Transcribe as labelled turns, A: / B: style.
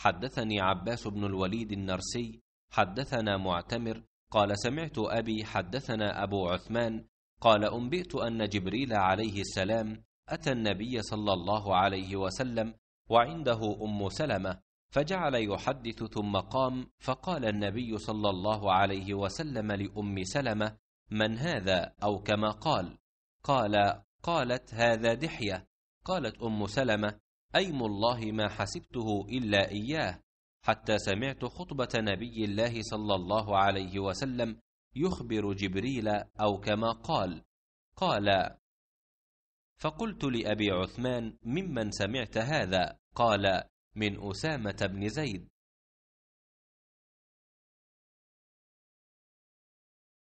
A: حدثني عباس بن الوليد النرسي حدثنا معتمر قال سمعت أبي حدثنا أبو عثمان قال أنبئت أن جبريل عليه السلام أتى النبي صلى الله عليه وسلم وعنده أم سلمة فجعل يحدث ثم قام فقال النبي صلى الله عليه وسلم لأم سلمة من هذا أو كما قال قال قالت هذا دحية قالت أم سلمة أيم الله ما حسبته إلا إياه حتى سمعت خطبة نبي الله صلى الله عليه وسلم يخبر جبريل أو كما قال قال فقلت لأبي عثمان ممن سمعت هذا قال من أسامة بن زيد